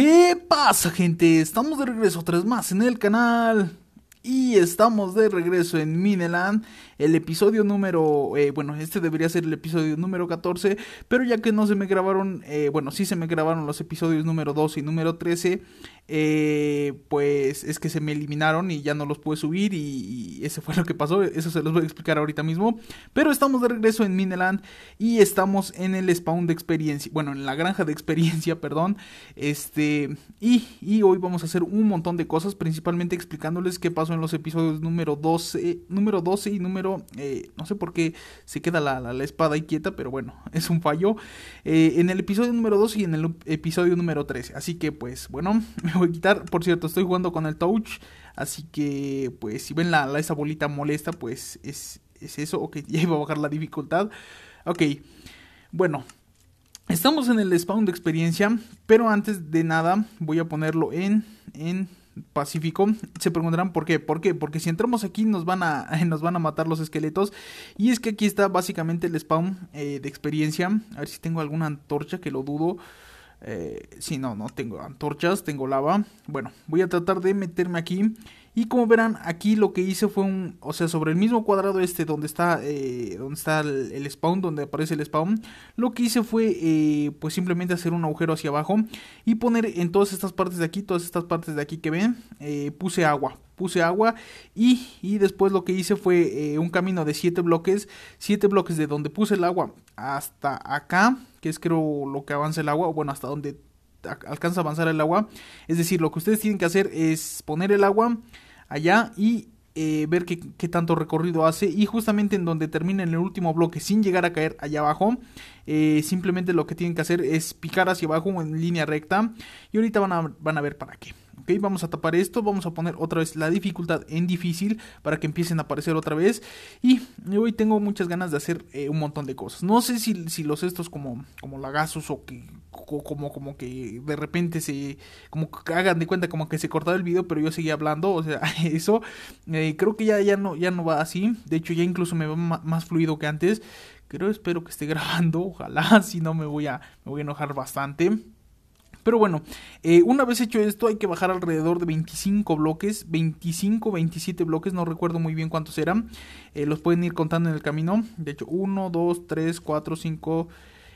¿Qué pasa gente? Estamos de regreso tres más en el canal y estamos de regreso en Mineland el episodio número, eh, bueno, este debería ser el episodio número 14, pero ya que no se me grabaron, eh, bueno, sí se me grabaron los episodios número 12 y número 13, eh, pues es que se me eliminaron y ya no los pude subir y, ese fue lo que pasó, eso se los voy a explicar ahorita mismo, pero estamos de regreso en Mineland y estamos en el spawn de experiencia, bueno, en la granja de experiencia, perdón, este, y, hoy vamos a hacer un montón de cosas, principalmente explicándoles qué pasó en los episodios número 12, número 12 y número eh, no sé por qué se queda la, espada ahí quieta, pero bueno, es un fallo. Eh, en el episodio número 2 y en el episodio número 3 Así que pues bueno, me voy a quitar. Por cierto, estoy jugando con el touch. Así que pues si ven la, esa bolita molesta, pues es, eso. Ok, ya iba a bajar la dificultad. Ok, bueno, Estamos en el spawn de experiencia, pero antes de nada voy a ponerlo en, en Pacífico, se preguntarán por qué. ¿Por qué? Porque si entramos aquí nos van a, nos van a matar los esqueletos. Y es que aquí está básicamente el spawn eh, de experiencia. A ver si tengo alguna antorcha, que lo dudo. Eh, si no, no tengo antorchas, tengo lava. Bueno, voy a tratar de meterme aquí y como verán, aquí lo que hice fue un... O sea, sobre el mismo cuadrado este donde está, eh, donde está el, spawn, donde aparece el spawn. Lo que hice fue, eh, pues simplemente hacer un agujero hacia abajo. Y poner en todas estas partes de aquí, todas estas partes de aquí que ven, eh, puse agua. Puse agua y, y, después lo que hice fue un camino de 7 bloques. 7 bloques de donde puse el agua hasta acá, que es creo lo que avanza el agua. Bueno, hasta donde alcanza a avanzar el agua. Es decir, lo que ustedes tienen que hacer es poner el agua allá y eh, ver qué, tanto recorrido hace y justamente en donde termina en el último bloque sin llegar a caer allá abajo eh, simplemente lo que tienen que hacer es picar hacia abajo en línea recta y ahorita van a, van a ver para qué. ¿Ok? Vamos a tapar esto, vamos a poner otra vez la dificultad en difícil para que empiecen a aparecer otra vez. Y hoy tengo muchas ganas de hacer eh, un montón de cosas. No sé si, los estos como, como lagazos o que como, como que de repente se como que hagan de cuenta como que se cortaba el video pero yo seguía hablando o sea eso eh, creo que ya, ya no ya no va así de hecho ya incluso me va más fluido que antes creo espero que esté grabando ojalá si no me voy a me voy a enojar bastante pero bueno, eh, una vez hecho esto hay que bajar alrededor de 25 bloques, 25, 27 bloques, no recuerdo muy bien cuántos eran. Eh, los pueden ir contando en el camino. De hecho, 1, 2, 3, 4, 5,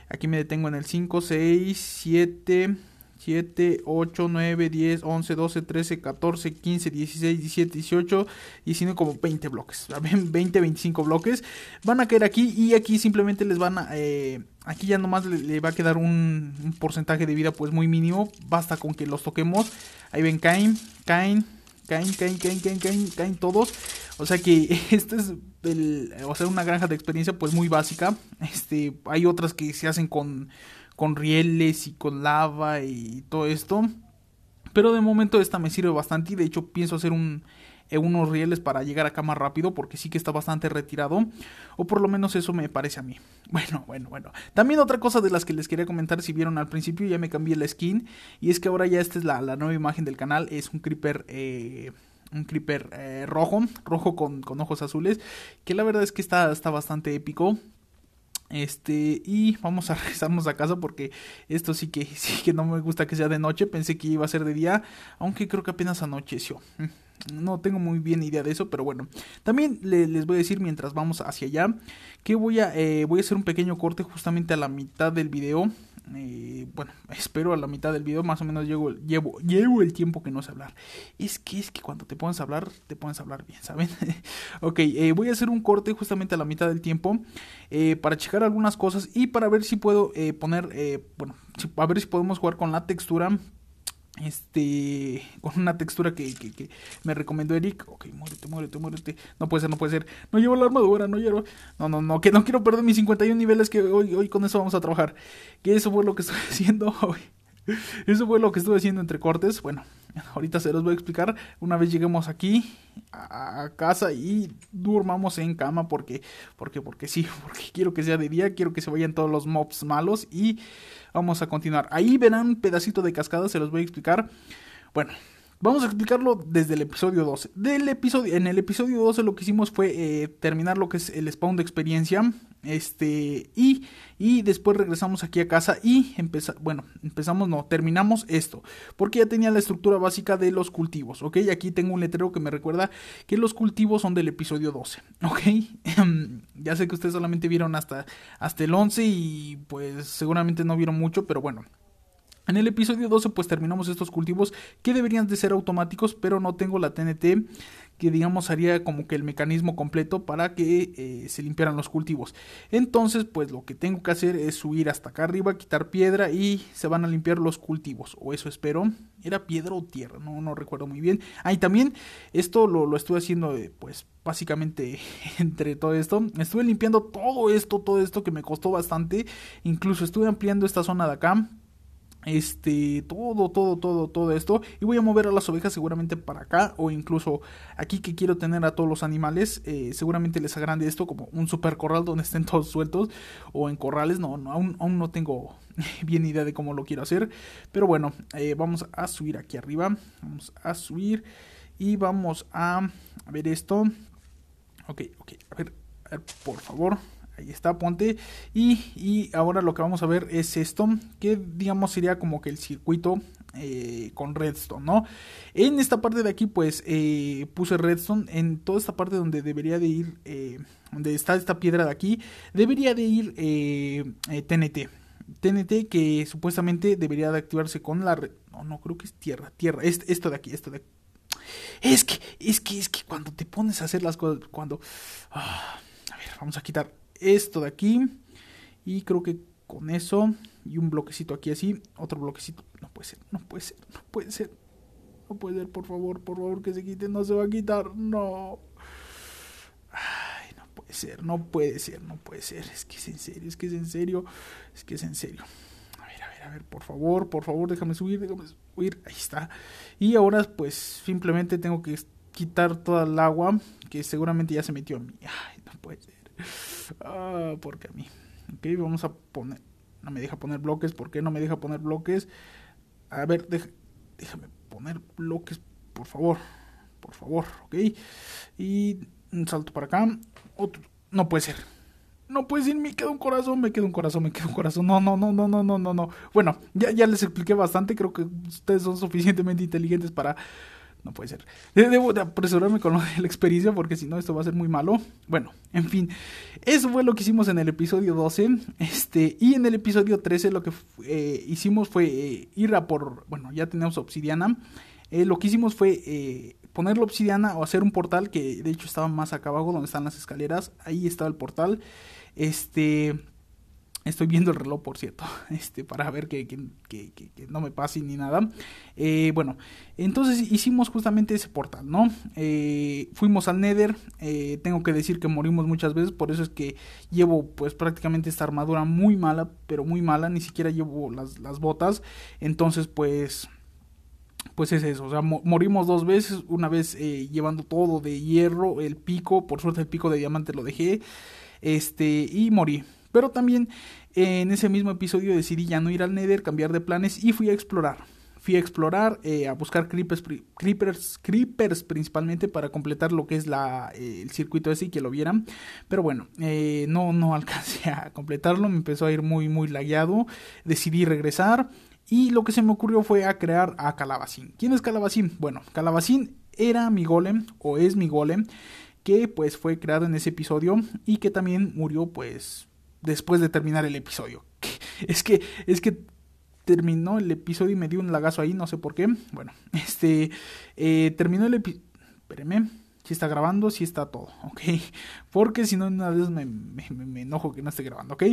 aquí me detengo en el 5, 6, 7, 7, 8, 9, 10, 11, 12, 13, 14, 15, 16, 17, 18, y 19, como 20 bloques. 20, 25 bloques. Van a caer aquí y aquí simplemente les van a... Eh, Aquí ya nomás le, va a quedar un, porcentaje de vida pues muy mínimo. Basta con que los toquemos. Ahí ven, caen, caen, caen, caen, caen, caen, caen, caen todos. O sea que esta es el, o sea, una granja de experiencia pues muy básica. Este, hay otras que se hacen con, con rieles y con lava y todo esto. Pero de momento esta me sirve bastante y de hecho pienso hacer un, eh, unos rieles para llegar acá más rápido porque sí que está bastante retirado. O por lo menos eso me parece a mí. Bueno, bueno, bueno. También otra cosa de las que les quería comentar, si vieron al principio ya me cambié la skin. Y es que ahora ya esta es la, nueva imagen del canal. Es un creeper... Eh, un creeper eh, rojo, rojo con, con, ojos azules, que la verdad es que está, está bastante épico. Este, y vamos a regresarnos a casa porque esto sí que, sí que no me gusta que sea de noche. Pensé que iba a ser de día, aunque creo que apenas anocheció. No tengo muy bien idea de eso, pero bueno. También les voy a decir mientras vamos hacia allá que voy a, eh, voy a hacer un pequeño corte justamente a la mitad del video. Eh, bueno, espero a la mitad del video más o menos llevo, llevo, llevo el tiempo que no sé hablar. Es que es que cuando te pones a hablar, te pones a hablar bien, ¿saben? ok, eh, voy a hacer un corte justamente a la mitad del tiempo para checar algunas cosas y para ver si puedo poner, bueno, a ver si podemos jugar con la textura este con una textura que, me recomendó Eric. Ok, muérete, muérete, muérete. No puede ser, no puede ser. No llevo la armadura, no llevo. No, no, no, que no quiero perder mis 51 niveles que hoy, hoy con eso vamos a trabajar. Que eso fue lo que estoy haciendo hoy. Eso fue lo que estuve haciendo entre cortes. Bueno, ahorita se los voy a explicar. Una vez lleguemos aquí a casa y durmamos en cama porque, porque, porque sí, porque quiero que sea de día, quiero que se vayan todos los mobs malos y Vamos a continuar. Ahí verán un pedacito de cascada, se los voy a explicar. Bueno, Vamos a explicarlo desde el episodio 12. Del episodio, en el episodio 12 lo que hicimos fue eh, terminar lo que es el spawn de experiencia. Este, y, y después regresamos aquí a casa y empezamos, bueno, empezamos, no, terminamos esto. Porque ya tenía la estructura básica de los cultivos, ¿ok? Aquí tengo un letrero que me recuerda que los cultivos son del episodio 12, ¿ok? Em, ya sé que ustedes solamente vieron hasta, hasta el 11 y pues seguramente no vieron mucho, pero bueno. En el episodio 12 pues terminamos estos cultivos que deberían de ser automáticos, pero no tengo la TNT que digamos haría como que el mecanismo completo para que eh, se limpiaran los cultivos. Entonces pues lo que tengo que hacer es subir hasta acá arriba, quitar piedra y se van a limpiar los cultivos, o eso espero. Era piedra o tierra, no, no recuerdo muy bien. Ah, y también esto lo, lo estuve haciendo eh, pues básicamente entre todo esto. Estuve limpiando todo esto, todo esto que me costó bastante. Incluso estuve ampliando esta zona de acá este, todo, todo, todo, todo esto. Y voy a mover a las ovejas seguramente para acá. O incluso aquí que quiero tener a todos los animales. Eh, seguramente les agrande esto como un super corral donde estén todos sueltos. O en corrales. No, no aún, no tengo bien idea de cómo lo quiero hacer. Pero bueno, eh, vamos a subir aquí arriba. Vamos a subir. Y vamos a, a ver esto. Ok, ok. A ver, a ver por favor ahí está, ponte. Y, ahora lo que vamos a ver es esto, que digamos sería como que el circuito eh, con redstone, ¿no? En esta parte de aquí pues eh, puse redstone, en toda esta parte donde debería de ir, eh, donde está esta piedra de aquí, debería de ir TNT. TNT que supuestamente debería de activarse con la... Red... No, no, creo que es tierra, tierra. Es, esto de aquí, esto de aquí. Es que, es que, es que cuando te pones a hacer las cosas, cuando... Ah, a ver, vamos a quitar esto de aquí. Y creo que con eso y un bloquecito aquí así, otro bloquecito. No puede ser, no puede ser, no puede ser. No puede ser, por favor, por favor que se quite, no se va a quitar. No. Ay, no puede ser, no puede ser, no puede ser. Es que es en serio, es que es en serio, es que es en serio. A ver, a ver, a ver, por favor, por favor, déjame subir, déjame subir. Ahí está. Y ahora pues simplemente tengo que quitar toda el agua que seguramente ya se metió en mí. Ay, no puede ser. Ah, porque a mí. Ok, vamos a poner. No me deja poner bloques. ¿Por qué no me deja poner bloques? A ver, déjame poner bloques, por favor. Por favor, ok. Y un salto para acá. Otro. No puede ser. No puede ser, me queda un corazón, me queda un corazón, me queda un corazón. No, no, no, no, no, no, no, no. Bueno, ya, ya les expliqué bastante. Creo que ustedes son suficientemente inteligentes para no puede ser. Debo apresurarme con lo de la experiencia porque si no esto va a ser muy malo. Bueno, en fin. Eso fue lo que hicimos en el episodio 12. Este, y en el episodio 13 lo que eh, hicimos fue eh, ir a por... Bueno, ya tenemos obsidiana. Eh, lo que hicimos fue poner la obsidiana o hacer un portal que de hecho estaba más acá abajo donde están las escaleras. Ahí estaba el portal. Este... Estoy viendo el reloj, por cierto, este, para ver que, no me pase ni nada. Eh, bueno, entonces hicimos justamente ese portal, ¿no? Eh, fuimos al Nether, eh, tengo que decir que morimos muchas veces, por eso es que llevo pues prácticamente esta armadura muy mala, pero muy mala, ni siquiera llevo las, las botas. Entonces pues pues es eso, o sea, morimos dos veces, una vez llevando todo de hierro, el pico, por suerte el pico de diamante lo dejé, este, y morí. Pero también eh, en ese mismo episodio decidí ya no ir al Nether, cambiar de planes y fui a explorar. Fui a explorar, eh, a buscar creepers, creepers, creepers principalmente para completar lo que es la, eh, el circuito ese y que lo vieran. Pero bueno, no, no alcancé a completarlo, me empezó a ir muy, muy lagueado. Decidí regresar y lo que se me ocurrió fue a crear a Calabacín. ¿Quién es Calabacín? Bueno, Calabacín era mi golem o es mi golem que pues fue creado en ese episodio y que también murió pues después de terminar el episodio. Es que, es que terminó el episodio y me dio un lagazo ahí, no sé por qué. Bueno, este, eh, terminó el episodio, espérenme está grabando, si está todo, ¿ok? Porque si no, una vez me, enojo que no esté grabando, ¿ok?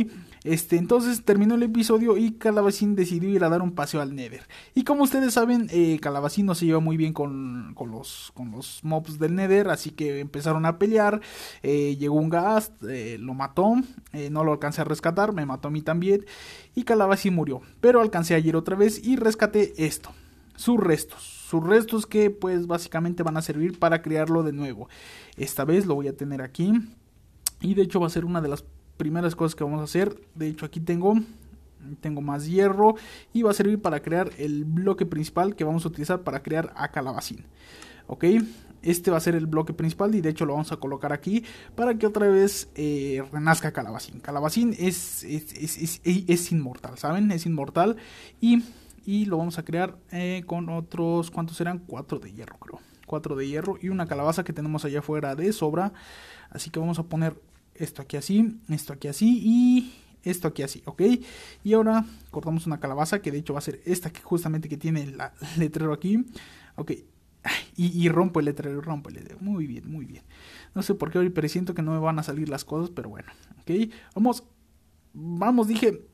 Este, entonces terminó el episodio y Calabacín decidió ir a dar un paseo al Nether. Y como ustedes saben, eh, Calabacín no se lleva muy bien con, los, con los mobs del Nether, así que empezaron a pelear. Eh, llegó un gas, eh, lo mató, eh, no lo alcancé a rescatar, me mató a mí también. Y Calabacín murió, pero alcancé ayer otra vez y rescaté esto, sus restos sus restos que pues básicamente van a servir para crearlo de nuevo. Esta vez lo voy a tener aquí y de hecho va a ser una de las primeras cosas que vamos a hacer. De hecho aquí tengo tengo más hierro y va a servir para crear el bloque principal que vamos a utilizar para crear a calabacín. Ok, este va a ser el bloque principal y de hecho lo vamos a colocar aquí para que otra vez eh, renazca Calabacín. Calabacín es es, es, es, es inmortal, ¿saben? Es inmortal y y lo vamos a crear eh, con otros, ¿cuántos serán? Cuatro de hierro creo, cuatro de hierro y una calabaza que tenemos allá afuera de sobra, así que vamos a poner esto aquí así, esto aquí así y esto aquí así, ¿ok? Y ahora cortamos una calabaza que de hecho va a ser esta que justamente que tiene el letrero aquí, ¿ok? Y, y, rompo el letrero, rompo el letrero. Muy bien, muy bien. No sé por qué hoy, pero siento que no me van a salir las cosas, pero bueno, ¿ok? Vamos, vamos, dije,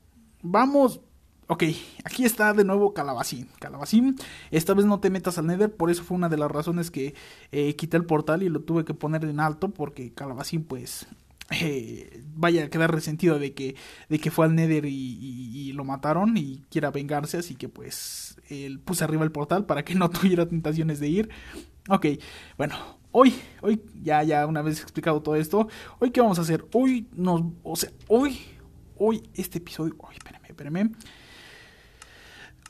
vamos. Ok, aquí está de nuevo Calabacín. Calabacín, esta vez no te metas al Nether, por eso fue una de las razones que eh, quité el portal y lo tuve que poner en alto, porque Calabacín, pues, eh, vaya a quedar resentido de que, de que fue al Nether y, lo mataron y quiera vengarse, así que pues él puse arriba el portal para que no tuviera tentaciones de ir. Ok, bueno, hoy, hoy, ya, ya una vez explicado todo esto, hoy qué vamos a hacer? Hoy nos, o sea, hoy, hoy este episodio, hoy, espérame, espérame.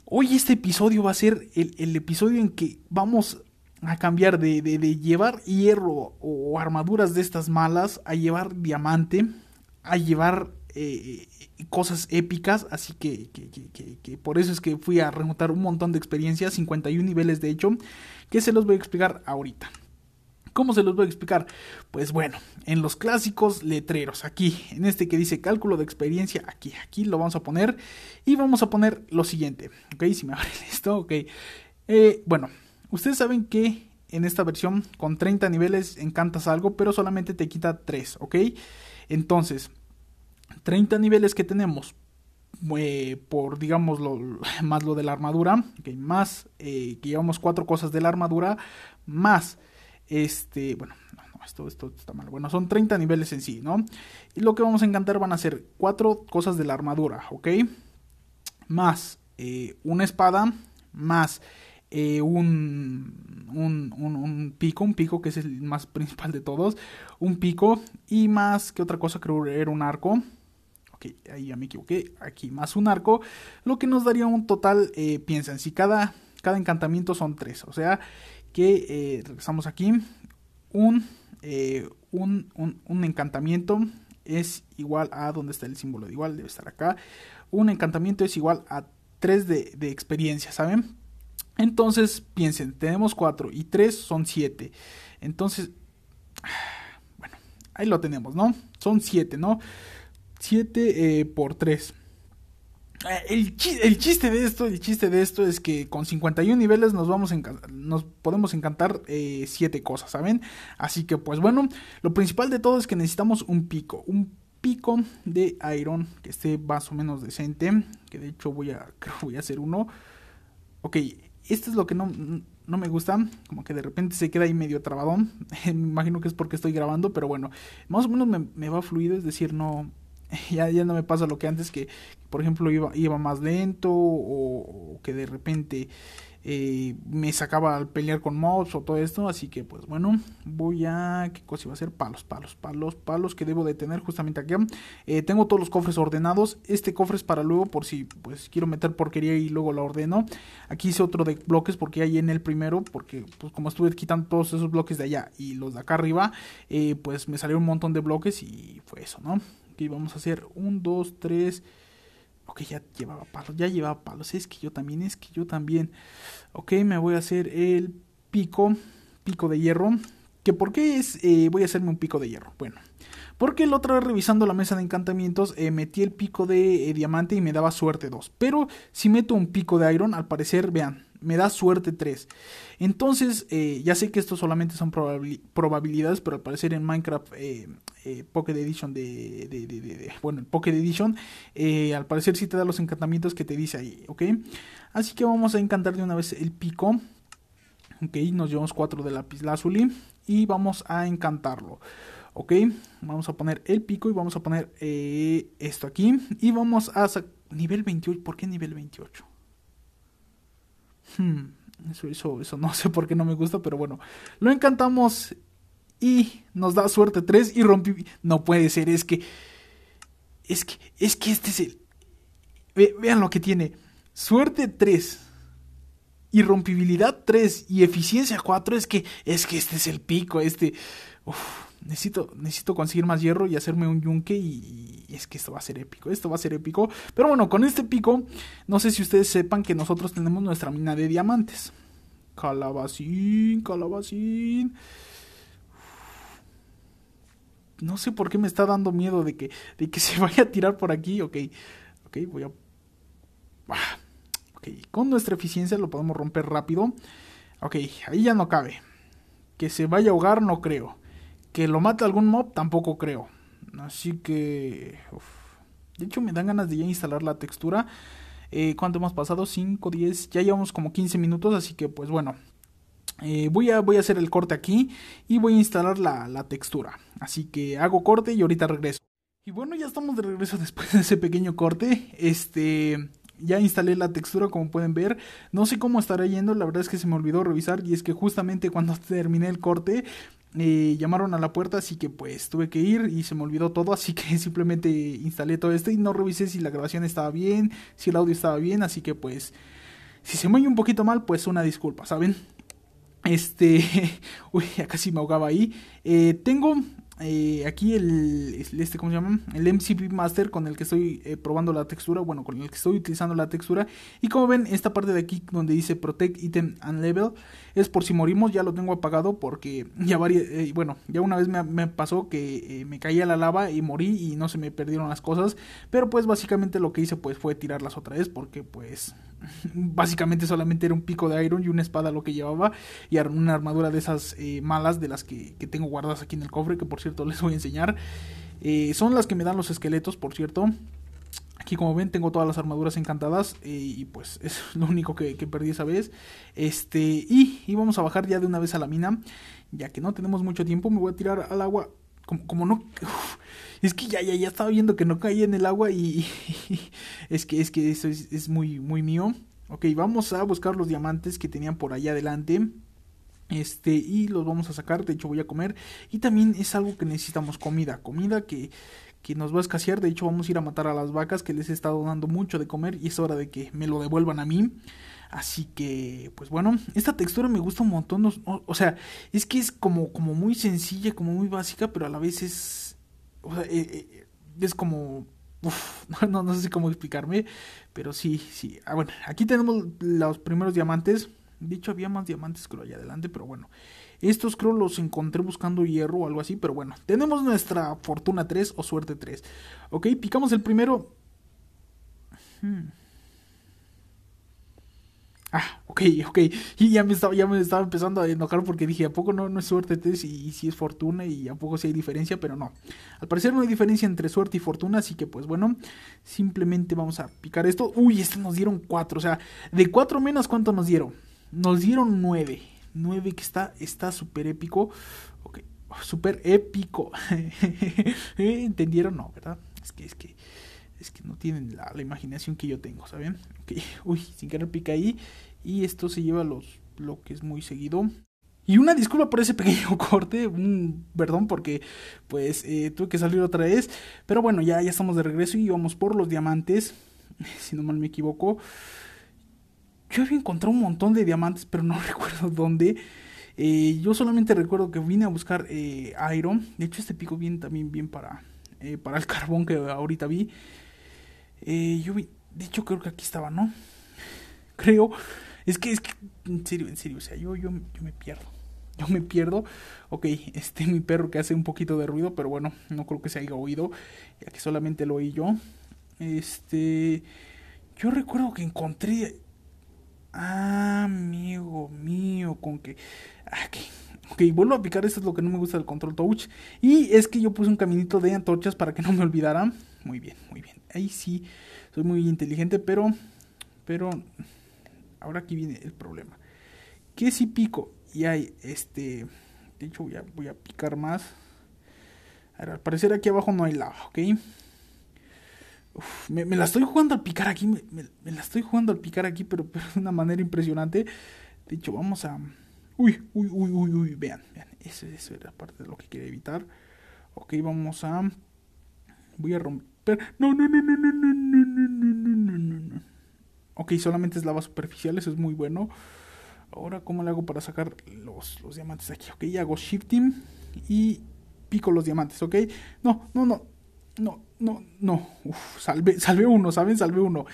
Hoy este episodio va a ser el, episodio en que vamos a cambiar de, llevar hierro o armaduras de estas malas a llevar diamante, a llevar eh, cosas épicas. Así que, que, por eso es que fui a remontar un montón de experiencias, 51 niveles de hecho, que se los voy a explicar ahorita. ¿Cómo se los voy a explicar? Pues bueno, en los clásicos letreros, aquí, en este que dice cálculo de experiencia, aquí, aquí lo vamos a poner y vamos a poner lo siguiente, ¿ok? Si me abren esto, ok. Eh, bueno, ustedes saben que en esta versión con 30 niveles encantas algo, pero solamente te quita 3, ¿ok? Entonces, 30 niveles que tenemos eh, por, digamos, más lo de la armadura, que más eh, que llevamos 4 cosas de la armadura, más... Este, bueno, esto, está mal. Bueno, son 30 niveles en sí, ¿no? Y lo que vamos a encantar van a ser cuatro cosas de la armadura, ¿ok? Más eh, una espada, más eh, un, un, pico, un pico que es el más principal de todos, un pico y más que otra cosa creo era un arco. Ok, ahí ya me equivoqué, aquí más un arco, lo que nos daría un total, eh, piensen, si cada, cada encantamiento son tres, o sea, que eh, regresamos aquí, eh, un, encantamiento es igual a, ¿dónde está el símbolo de igual? Debe estar acá. Un encantamiento es igual a 3 de, experiencia, ¿saben? Entonces, piensen, tenemos 4 y 3 son 7. Entonces, bueno, ahí lo tenemos, ¿no? Son 7, ¿no? 7 eh, por 3. Eh, el, el, chiste de esto, chiste de esto es que con 51 niveles nos vamos nos podemos encantar 7 eh, cosas, ¿saben? Así que pues bueno, lo principal de todo es que necesitamos un pico, un pico de iron que esté más o menos decente, que de hecho voy a voy a hacer uno. Ok, esto es lo que no no me gusta, como que de repente se queda ahí medio trabadón. me imagino que es porque estoy grabando, pero bueno, más o menos me, me va fluido, es decir, no ya, ya no me pasa lo que antes que, por ejemplo, iba, más lento o, que de repente eh, me sacaba al pelear con mobs o todo esto. Así que, pues bueno, voy a... ¿Qué cosa iba a hacer? Palos, palos, palos, palos que debo de tener justamente aquí. Eh, tengo todos los cofres ordenados. Este cofre es para luego por si pues quiero meter porquería y luego la ordeno. Aquí hice otro de bloques porque ahí en el primero, porque pues como estuve quitando todos esos bloques de allá y los de acá arriba, eh, pues me salió un montón de bloques y fue eso, ¿no? Ok, vamos a hacer un, dos, tres. Ok, ya llevaba palos, ya llevaba palos. Es que yo también, es que yo también. Ok, me voy a hacer el pico, pico de hierro. ¿Que ¿Por qué es, eh, voy a hacerme un pico de hierro? Bueno, porque el otra vez revisando la mesa de encantamientos eh, metí el pico de eh, diamante y me daba suerte 2. Pero si meto un pico de iron, al parecer, vean, me da suerte 3. Entonces, eh, ya sé que esto solamente son probabilidades, pero al parecer en Minecraft eh, eh, Pocket Edition de, Bueno, Pocket Edition, al parecer sí te da los encantamientos que te dice ahí, ¿ok? Así que vamos a encantar de una vez el pico. Ok, nos llevamos 4 de lápiz lazuli y vamos a encantarlo. Ok, vamos a poner el pico y vamos a poner esto aquí. Y vamos a... Nivel 28, ¿por qué nivel 28? Hmm, eso, eso, no sé por qué no me gusta, pero bueno. Lo encantamos y nos da suerte 3 y rompí. No puede ser, es que. Es que, es que este es el. vean lo que tiene. Suerte 3. Irrompibilidad 3 y eficiencia 4. Es que, es que este es el pico. Este. Uf necesito, conseguir más hierro y hacerme un yunque y, es que esto va a ser épico, esto va a ser épico. Pero bueno, con este pico, no sé si ustedes sepan que nosotros tenemos nuestra mina de diamantes. Calabacín, calabacín. No sé por qué me está dando miedo de que, que se vaya a tirar por aquí. Ok, ok, voy a... Ah, ok, con nuestra eficiencia lo podemos romper rápido. Ok, ahí ya no cabe. Que se vaya a ahogar no creo que lo mate algún mob tampoco creo. Así que... De hecho me dan ganas de ya instalar la textura. Eh, ¿Cuánto hemos pasado? 5, 10, ya llevamos como 15 minutos, así que pues bueno. Eh, voy, a, voy a hacer el corte aquí y voy a instalar la, la textura. Así que hago corte y ahorita regreso. Y bueno, ya estamos de regreso después de ese pequeño corte. Este, ya instalé la textura como pueden ver. No sé cómo estará yendo, la verdad es que se me olvidó revisar y es que justamente cuando terminé el corte eh, llamaron a la puerta, así que pues tuve que ir y se me olvidó todo, así que simplemente instalé todo esto y no revisé si la grabación estaba bien, si el audio estaba bien, así que pues si se me oye un poquito mal, pues una disculpa, ¿saben? Este, uy, ya casi me ahogaba ahí. Eh, tengo eh, aquí el, este, ¿cómo se llama? El MCP Master con el que estoy probando la textura, bueno, con el que estoy utilizando la textura. Y como ven, esta parte de aquí donde dice Protect Item and Level, es por si morimos, ya lo tengo apagado porque ya varias, eh, bueno, ya una vez me, pasó que eh, me caía la lava y morí y no se me perdieron las cosas, pero pues básicamente lo que hice pues fue tirarlas otra vez porque pues básicamente solamente era un pico de iron y una espada lo que llevaba y una armadura de esas eh, malas de las que, tengo guardadas aquí en el cofre que por cierto les voy a enseñar son las que me dan los esqueletos por cierto Aquí como ven tengo todas las armaduras encantadas eh, y pues es lo único que, perdí esa vez. Este, y, vamos a bajar ya de una vez a la mina, ya que no tenemos mucho tiempo, me voy a tirar al agua. Como, como no... es que ya, ya, ya estaba viendo que no caía en el agua y... es que, es que eso es, muy, muy mío. Ok, vamos a buscar los diamantes que tenían por allá adelante. Este, y los vamos a sacar, de hecho voy a comer. Y también es algo que necesitamos, comida, comida que que nos va a escasear. De hecho, vamos a ir a matar a las vacas que les he estado dando mucho de comer y es hora de que me lo devuelvan a mí. Así que, pues bueno, esta textura me gusta un montón. o, sea, es que es como, como muy sencilla, como muy básica, pero a la vez es. Eh, eh, es como. no, no sé cómo explicarme, pero sí, sí. Ah, bueno, aquí tenemos los primeros diamantes. De hecho, había más diamantes creo allá adelante, pero bueno. Estos creo los encontré buscando hierro o algo así, pero bueno. Tenemos nuestra fortuna 3 o suerte 3. Ok, picamos el primero. Hmm. Ah, ok, ok. Y ya me estaba, ya me estaba empezando a enojar porque dije, ¿a poco no, es suerte 3 y, y, si es fortuna? Y a poco si hay diferencia, pero no. Al parecer no hay diferencia entre suerte y fortuna, así que pues bueno, simplemente vamos a picar esto. Uy, este nos dieron 4, o sea, de 4 menos, ¿cuánto nos dieron? Nos dieron 9. 9 que está está súper épico. Ok, súper épico. ¿Eh? ¿Entendieron? No, ¿verdad? Es que es que es que no tienen la, imaginación que yo tengo, ¿saben? uy, sin querer pica ahí y esto se lleva los bloques muy seguido. Y una disculpa por ese pequeño corte, un perdón porque pues eh, tuve que salir otra vez, pero bueno, ya, ya estamos de regreso y vamos por los diamantes, si no mal me equivoco yo había encontrado un montón de diamantes, pero no recuerdo dónde. Eh, yo solamente recuerdo que vine a buscar eh, iron. De hecho, este pico viene también bien para, eh, para el carbón que ahorita vi. yo vi, de hecho, creo que aquí estaba, ¿no? Creo. Es que, es en serio, en serio, o sea, yo, yo, yo me pierdo. Yo me pierdo. Ok, este mi perro que hace un poquito de ruido, pero bueno, no creo que se haya oído, ya que solamente lo oí yo. Este, yo recuerdo que encontré Ah, amigo mío, con ah, que... Ok, vuelvo a picar, esto es lo que no me gusta del control touch. Y es que yo puse un caminito de antorchas para que no me olvidara. Muy bien, muy bien. Ahí sí, soy muy inteligente, pero... Pero... Ahora aquí viene el problema. Que si pico y hay este... De hecho, voy a, voy a picar más. A ver, al parecer aquí abajo no hay lava, ¿ok? me, la estoy jugando al picar aquí, me, me, la estoy jugando al picar aquí, pero, pero, de una manera impresionante. De hecho, vamos a... Uy, uy, uy, uy, uy, vean, vean, eso, eso era parte de lo que quiero evitar. Ok, vamos a... Voy a romper... No, no, no, no, no, no, no, no, no, no, no. Ok, solamente es lava superficial, eso es muy bueno. Ahora, ¿cómo le hago para sacar los, los diamantes aquí? Ok, hago shifting y pico los diamantes, ¿ok? No, no, no, no, no, no, Uf, salve, salve uno, ¿saben? Salve uno.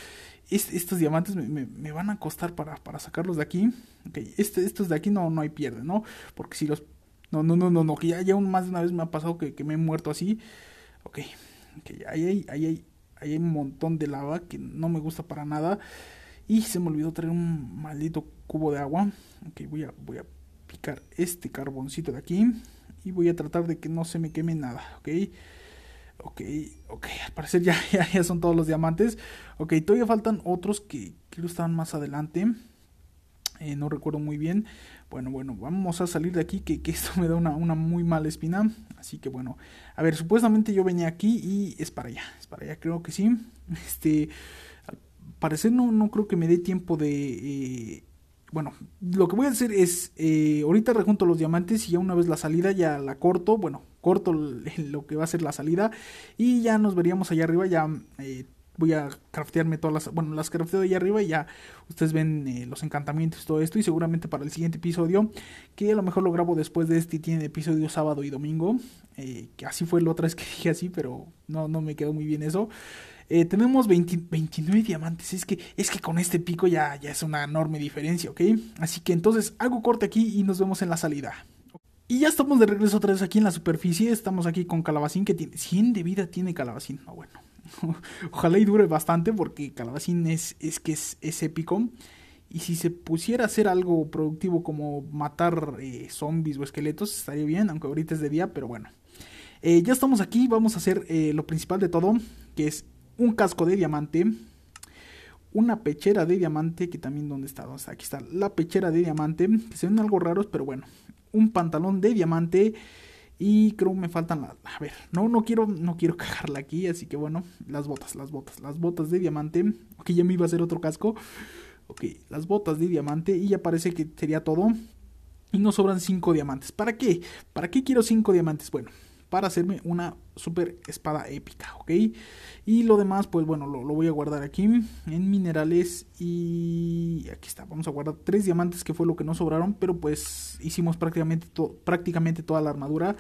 estos diamantes me, me, me, van a costar para, para sacarlos de aquí. Okay. Este, estos de aquí no, no hay pierde, ¿no? Porque si los... No, no, no, no, no, que ya, ya más de una vez me ha pasado que, que me he muerto así. Ok, okay. Ahí, hay, hay, hay un montón de lava que no me gusta para nada. Y se me olvidó traer un maldito cubo de agua. Ok, voy a, voy a picar este carboncito de aquí. Y voy a tratar de que no se me queme nada, ok. Ok, ok, al parecer ya, ya, son todos los diamantes. Ok, todavía faltan otros que creo estaban más adelante. Eh, no recuerdo muy bien. Bueno, bueno, vamos a salir de aquí, que, que esto me da una, una, muy mala espina. Así que bueno, a ver, supuestamente yo venía aquí y es para allá, es para allá, creo que sí. Este, al parecer no, no creo que me dé tiempo de... Eh, bueno, lo que voy a hacer es, eh, ahorita rejunto los diamantes y ya una vez la salida ya la corto, bueno, corto lo que va a ser la salida. Y ya nos veríamos allá arriba, ya eh, voy a craftearme todas las, bueno, las crafteo allá arriba y ya ustedes ven eh, los encantamientos y todo esto. Y seguramente para el siguiente episodio, que a lo mejor lo grabo después de este, tiene episodio sábado y domingo. Eh, que así fue la otra vez que dije así, pero no, no me quedó muy bien eso. tenemos 29 diamantes. Es que, es que con este pico ya, ya es una enorme diferencia, ¿ok? Así que entonces hago corte aquí y nos vemos en la salida. Y ya estamos de regreso otra vez aquí en la superficie. Estamos aquí con Calabacín, que tiene 100 de vida, tiene Calabacín. No, bueno. Ojalá y dure bastante, porque Calabacín es, es que es, épico. Y si se pusiera a hacer algo productivo como matar eh, zombies o esqueletos, estaría bien, aunque ahorita es de día, pero bueno. Eh, ya estamos aquí, vamos a hacer eh, lo principal de todo, que es un casco de diamante, una pechera de diamante, que también, ¿dónde está? ¿Dónde está? Aquí está la pechera de diamante, que se ven algo raros, pero bueno, un pantalón de diamante. Y creo que me faltan las... A ver, no, no quiero, no quiero cagarla aquí, así que bueno, las botas, las botas, las botas de diamante. Ok, ya me iba a hacer otro casco. Ok, las botas de diamante y ya parece que sería todo. Y nos sobran cinco diamantes. ¿Para qué? ¿Para qué quiero cinco diamantes? Bueno, para hacerme una super espada épica, ¿ok? Y lo demás, pues bueno, lo, voy a guardar aquí en minerales y aquí está, vamos a guardar tres diamantes que fue lo que nos sobraron, pero pues hicimos prácticamente, toda la armadura.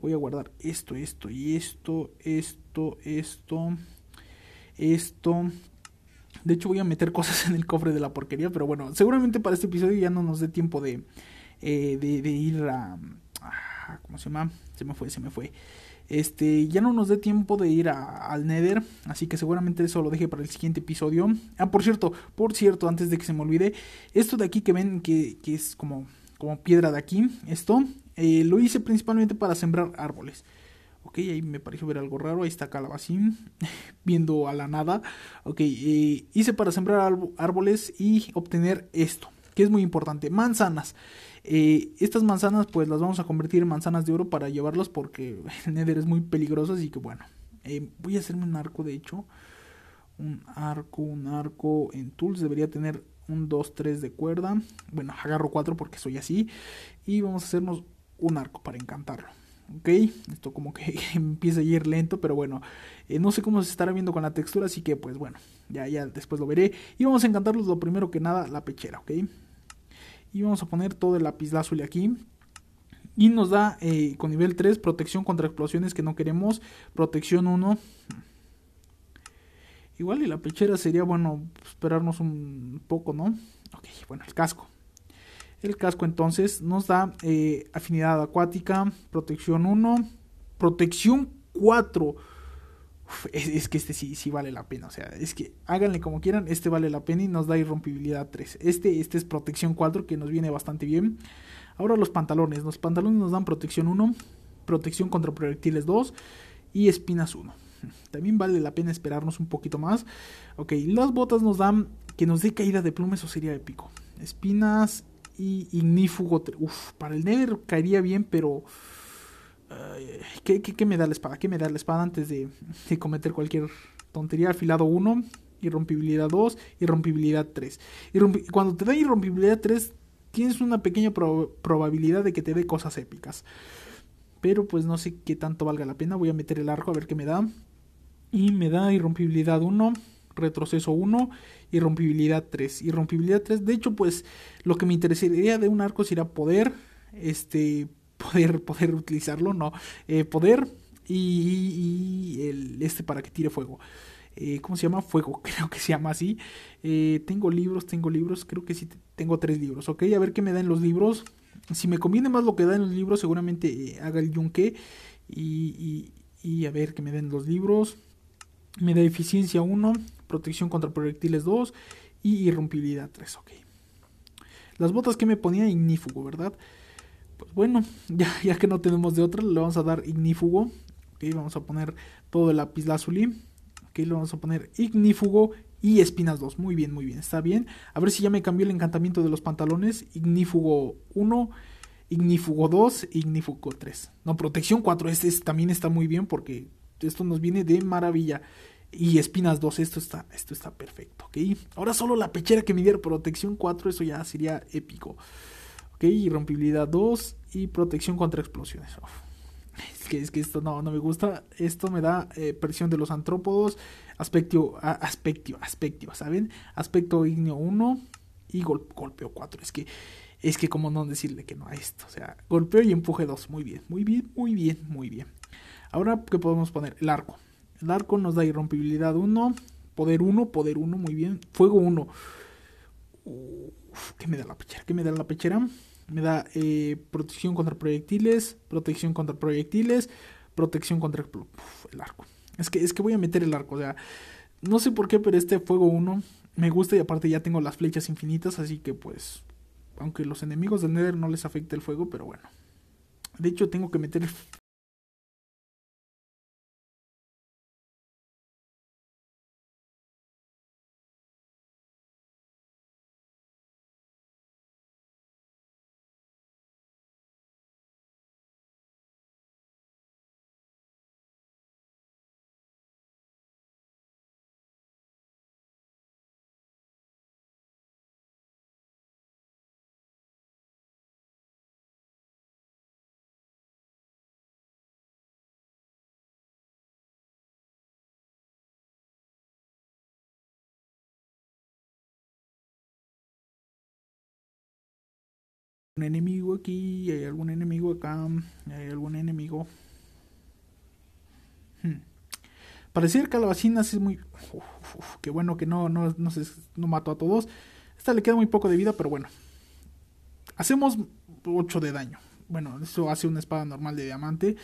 Voy a guardar esto, esto y esto, esto, esto, esto. De hecho voy a meter cosas en el cofre de la porquería, pero bueno, seguramente para este episodio ya no nos dé tiempo de eh, ir a... ¿cómo se llama? Se me fue, se me fue. Este, ya no nos dé tiempo de ir al Nether, así que seguramente eso lo deje para el siguiente episodio. Ah, por cierto, por cierto, antes de que se me olvide, esto de aquí que ven que, es como, como piedra de aquí, esto, eh, lo hice principalmente para sembrar árboles. Ok, ahí me pareció ver algo raro. Ahí está Calabacín viendo a la nada. Ok, eh, hice para sembrar árboles y obtener esto, que es muy importante, manzanas. Eh, estas manzanas pues las vamos a convertir en manzanas de oro para llevarlas porque el Nether es muy peligroso, así que bueno. Eh, voy a hacerme un arco, de hecho. Un arco, un arco en tools. Debería tener un 2, 3 de cuerda. Bueno, agarro 4 porque soy así. Y vamos a hacernos un arco para encantarlo. ¿ok? Esto como que empieza a ir lento, pero bueno, eh, no sé cómo se estará viendo con la textura, así que pues bueno, ya, ya después lo veré. Y vamos a encantarlos lo primero que nada, la pechera, ¿ok? y vamos a poner todo el lápiz azul aquí y nos da eh, con nivel 3 protección contra explosiones que no queremos protección 1 igual y la pechera sería bueno esperarnos un poco no ok bueno el casco el casco entonces nos da eh, afinidad acuática protección 1 protección 4 es, que este sí, sí vale la pena. O sea, es que háganle como quieran. Este vale la pena y nos da irrompibilidad 3. Este, este es protección 4 que nos viene bastante bien. Ahora los pantalones. Los pantalones nos dan protección 1, protección contra proyectiles 2 y espinas 1. También vale la pena esperarnos un poquito más. Ok, las botas nos dan que nos dé caída de plumas eso sería épico. Espinas y ignífugo. Uf, para el Nether caería bien, pero ¿qué, me da la espada? ¿Qué me da la espada antes de, cometer cualquier tontería? Afilado 1, irrompibilidad 2, irrompibilidad 3. cuando te da irrompibilidad 3, tienes una pequeña probabilidad de que te dé cosas épicas. Pero pues no sé qué tanto valga la pena. Voy a meter el arco a ver qué me da. Y me da irrompibilidad 1, retroceso 1, irrompibilidad 3. Irrompibilidad 3, de hecho pues lo que me interesaría de un arco sería poder, este, poder, poder utilizarlo, no, eh, poder y, el, este para que tire fuego. Eh, ¿Cómo se llama? Fuego, creo que se llama así. Eh, tengo libros, tengo libros, creo que sí, tengo tres libros, ¿ok? A ver qué me dan los libros. Si me conviene más lo que dan los libros, seguramente haga el yunque y, a ver qué me den los libros. Me da eficiencia 1, protección contra proyectiles 2 y irrumpibilidad 3, ok. Las botas que me ponía ignífugo, ¿verdad? Pues bueno, ya, ya que no tenemos de otra, le vamos a dar ignífugo. ok vamos a poner todo el lápiz lazuli. Aquí le vamos a poner ignífugo y espinas 2. Muy bien, muy bien, está bien. A ver si ya me cambió el encantamiento de los pantalones. Ignífugo 1, ignífugo 2, ignífugo 3. No, protección 4. Este, también está muy bien porque esto nos viene de maravilla. Y espinas 2, esto está, esto está perfecto, ¿ok? Ahora solo la pechera que me diera protección 4, eso ya sería épico. Ok, rompibilidad 2, y protección contra explosiones. Es que, es que esto no, no me gusta. Esto me da eh, presión de los antrópodos. Aspecto, aspecto, aspecto, ¿saben? Aspecto ignio 1 y golpeo 4. Es que, es que como no decirle que no a esto. O sea, golpeo y empuje 2. Muy bien, muy bien, muy bien, muy bien. Ahora, ¿qué podemos poner? El arco. El arco nos da irrompibilidad 1, poder 1, poder 1, muy bien. Fuego 1. Uf, ¿Qué me da la pechera? ¿Qué me da la pechera? Me da eh, protección contra proyectiles, protección contra proyectiles, protección contra el arco. Es que, es que voy a meter el arco, o sea, no sé por qué, pero este fuego 1 me gusta y aparte ya tengo las flechas infinitas, así que pues, aunque los enemigos del Nether no les afecte el fuego, pero bueno. De hecho, tengo que meter el un enemigo aquí, hay algún enemigo acá, hay algún enemigo. Hmm. que la calabacinas es muy... qué bueno que no, no, no, se, no mató a todos. Esta le queda muy poco de vida, pero bueno. Hacemos 8 de daño. Bueno, eso hace una espada normal de diamante.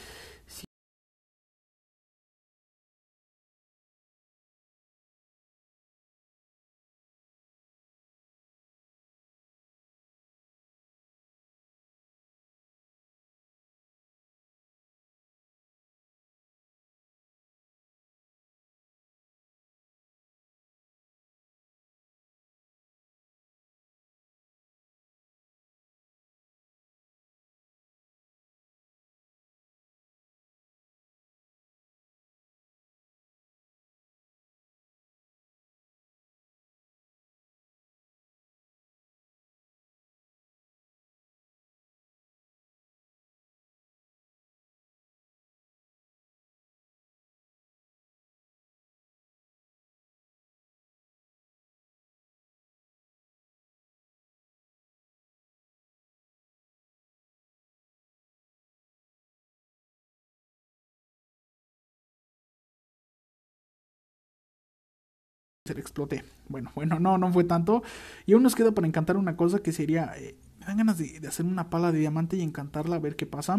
se le exploté. Bueno, bueno, no, no fue tanto. Y aún nos queda para encantar una cosa que sería... Eh, me dan ganas de, hacer una pala de diamante y encantarla a ver qué pasa.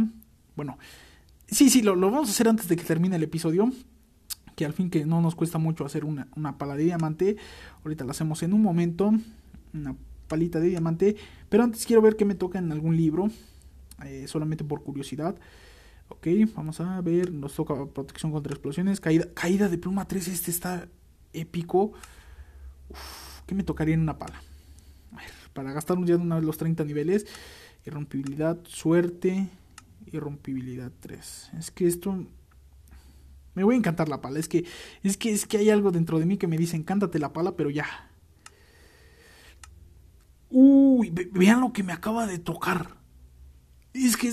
Bueno, sí, sí, lo, vamos a hacer antes de que termine el episodio que al fin que no nos cuesta mucho hacer una, pala de diamante. Ahorita la hacemos en un momento. Una palita de diamante. Pero antes quiero ver qué me toca en algún libro. Eh, solamente por curiosidad. Ok, vamos a ver. Nos toca protección contra explosiones. Caída, caída de pluma 3. Este está épico. Uf, ¿Qué me tocaría en una pala? para gastar un día de una vez los 30 niveles. Irrompibilidad, suerte. Irrompibilidad 3. Es que esto. Me voy a encantar la pala. Es que, es que, es que hay algo dentro de mí que me dice, encántate la pala, pero ya. Uy, vean lo que me acaba de tocar. Es que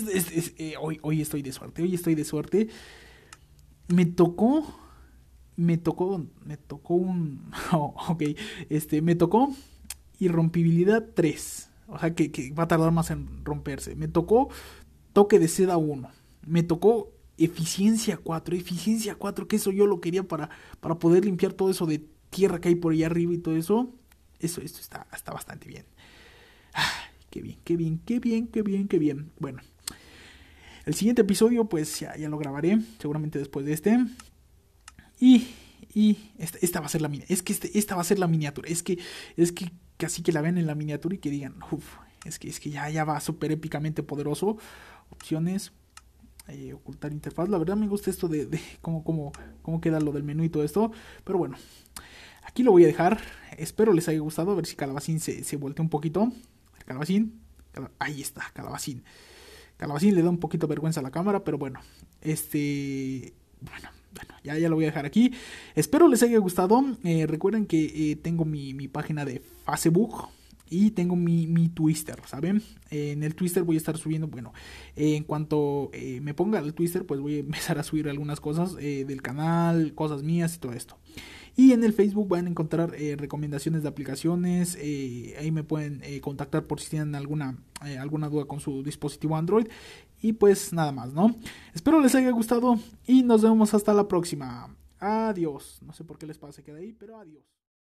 eh, hoy estoy de suerte, hoy estoy de suerte. Me tocó me tocó, me tocó un, oh, ok, este, me tocó irrompibilidad 3, o sea que, va a tardar más en romperse, me tocó toque de seda 1, me tocó eficiencia 4, eficiencia 4, que eso yo lo quería para, para poder limpiar todo eso de tierra que hay por allá arriba y todo eso, eso, esto está, está bastante bien. qué bien, qué bien, qué bien, qué bien, qué bien. Bueno, el siguiente episodio pues ya lo grabaré, seguramente después de este. Y, y esta, va a ser la miniatura. Es que este, esta va a ser la miniatura. Es que, es que casi que la ven en la miniatura y que digan, uff, es que, es que ya, ya va súper épicamente poderoso. Opciones, eh, ocultar interfaz. La verdad me gusta esto de, cómo, queda lo del menú y todo esto. Pero bueno, aquí lo voy a dejar. Espero les haya gustado. A ver si Calabacín se, se voltea un poquito. Calabacín. Ahí está, Calabacín. Calabacín le da un poquito de vergüenza a la cámara, pero bueno. Este. Bueno, bueno, ya, ya lo voy a dejar aquí. Espero les haya gustado. Eh, recuerden que eh, tengo mi, página de Facebook. Y tengo mi, mi Twister, ¿saben? en el Twitter voy a estar subiendo, bueno, en cuanto eh, me ponga el Twitter, pues voy a empezar a subir algunas cosas del canal, cosas mías y todo esto. Y en el Facebook van a encontrar recomendaciones de aplicaciones. ahí me pueden contactar por si tienen alguna, alguna duda con su dispositivo Android. Y pues nada más, ¿no? Espero les haya gustado y nos vemos hasta la próxima. Adiós. No sé por qué les pasa, queda ahí, pero adiós.